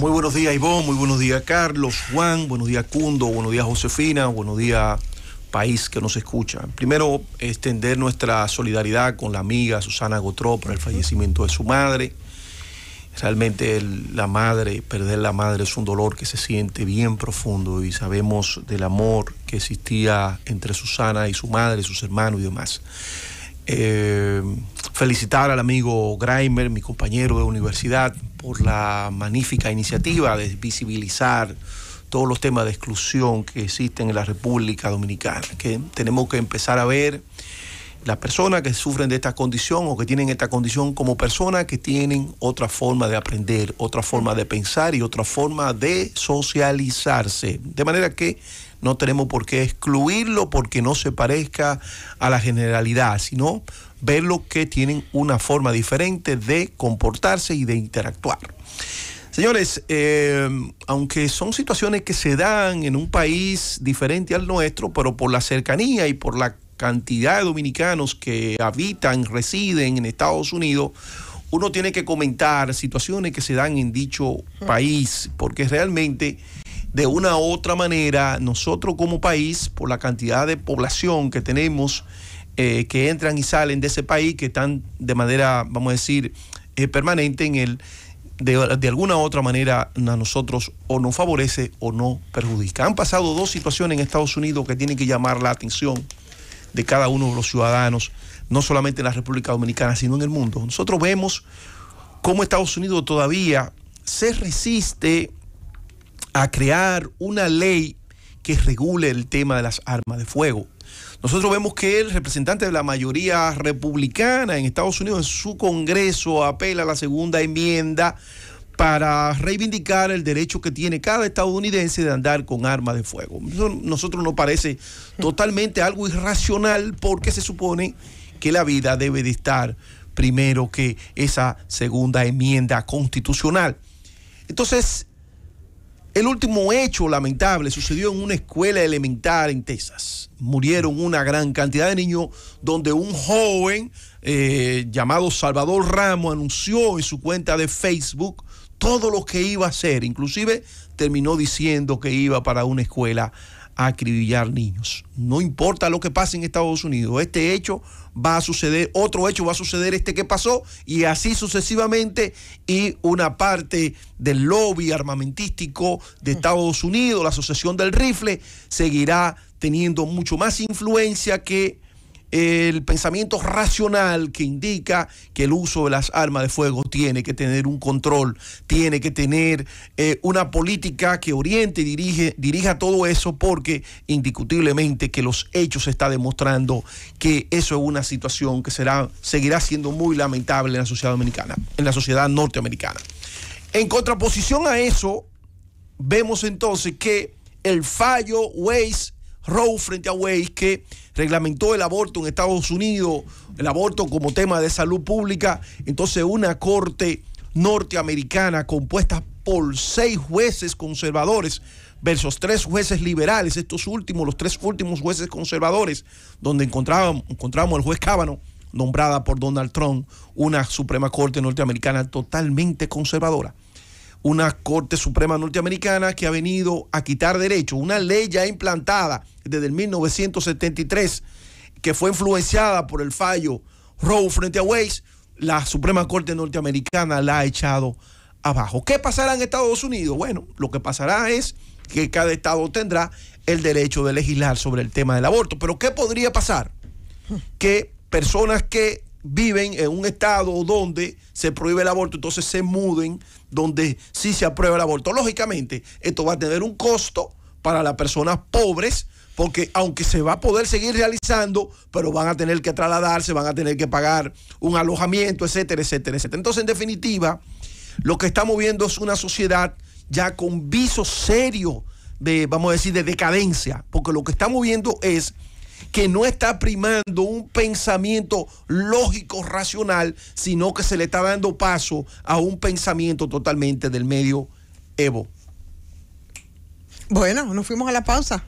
Muy buenos días, Ivonne. Muy buenos días, Carlos, Juan. Buenos días, Cundo. Buenos días, Josefina. Buenos días, país que nos escucha. Primero, extender nuestra solidaridad con la amiga Susana Gotró por el fallecimiento de su madre. Realmente la madre, perder la madre es un dolor que se siente bien profundo y sabemos del amor que existía entre Susana y su madre, sus hermanos y demás. Eh, felicitar al amigo Grimer, mi compañero de universidad, por la magnífica iniciativa de visibilizar todos los temas de exclusión que existen en la República Dominicana, que tenemos que empezar a ver las personas que sufren de esta condición o que tienen esta condición como personas que tienen otra forma de aprender, otra forma de pensar y otra forma de socializarse. De manera que no tenemos por qué excluirlo porque no se parezca a la generalidad, sino verlo que tienen una forma diferente de comportarse y de interactuar. Señores, eh, aunque son situaciones que se dan en un país diferente al nuestro, pero por la cercanía y por la cantidad de dominicanos que habitan, residen en Estados Unidos, uno tiene que comentar situaciones que se dan en dicho país, porque realmente de una u otra manera nosotros como país, por la cantidad de población que tenemos, eh, que entran y salen de ese país, que están de manera, vamos a decir, eh, permanente en el, de, alguna u otra manera a nosotros o nos favorece o no perjudica. Han pasado dos situaciones en Estados Unidos que tienen que llamar la atención de cada uno de los ciudadanos, no solamente en la República Dominicana, sino en el mundo. Nosotros vemos cómo Estados Unidos todavía se resiste a crear una ley que regule el tema de las armas de fuego. Nosotros vemos que el representante de la mayoría republicana en Estados Unidos, en su Congreso, apela a la segunda enmienda para reivindicar el derecho que tiene cada estadounidense de andar con armas de fuego. nosotros nos parece totalmente algo irracional porque se supone que la vida debe de estar primero que esa segunda enmienda constitucional. Entonces, el último hecho lamentable sucedió en una escuela elemental en Texas. Murieron una gran cantidad de niños donde un joven eh, llamado Salvador Ramos anunció en su cuenta de Facebook todo lo que iba a hacer. Inclusive terminó diciendo que iba para una escuela acribillar niños. No importa lo que pase en Estados Unidos, este hecho va a suceder, otro hecho va a suceder, este que pasó, y así sucesivamente, y una parte del lobby armamentístico de Estados Unidos, la Asociación del Rifle, seguirá teniendo mucho más influencia que el pensamiento racional que indica que el uso de las armas de fuego tiene que tener un control, tiene que tener eh, una política que oriente y dirige, dirija todo eso, porque indiscutiblemente que los hechos están demostrando que eso es una situación que será, seguirá siendo muy lamentable en la sociedad dominicana, en la sociedad norteamericana. En contraposición a eso, vemos entonces que el fallo Weiss Roe frente a Wade que reglamentó el aborto en Estados Unidos, el aborto como tema de salud pública. Entonces una corte norteamericana compuesta por seis jueces conservadores versus tres jueces liberales, estos últimos, los tres últimos jueces conservadores, donde encontramos al juez Cábano, nombrada por Donald Trump, una Suprema Corte norteamericana totalmente conservadora una Corte Suprema norteamericana que ha venido a quitar derechos, una ley ya implantada desde el 1973 que fue influenciada por el fallo Roe frente a Wade la Suprema Corte norteamericana la ha echado abajo. ¿Qué pasará en Estados Unidos? Bueno, lo que pasará es que cada estado tendrá el derecho de legislar sobre el tema del aborto. Pero ¿qué podría pasar? Que personas que viven en un estado donde se prohíbe el aborto, entonces se muden donde sí se aprueba el aborto. Lógicamente, esto va a tener un costo para las personas pobres, porque aunque se va a poder seguir realizando, pero van a tener que trasladarse, van a tener que pagar un alojamiento, etcétera, etcétera, etcétera. Entonces, en definitiva, lo que estamos viendo es una sociedad ya con viso serio, de, vamos a decir, de decadencia, porque lo que estamos viendo es que no está primando un pensamiento lógico, racional, sino que se le está dando paso a un pensamiento totalmente del medio Evo. Bueno, nos fuimos a la pausa.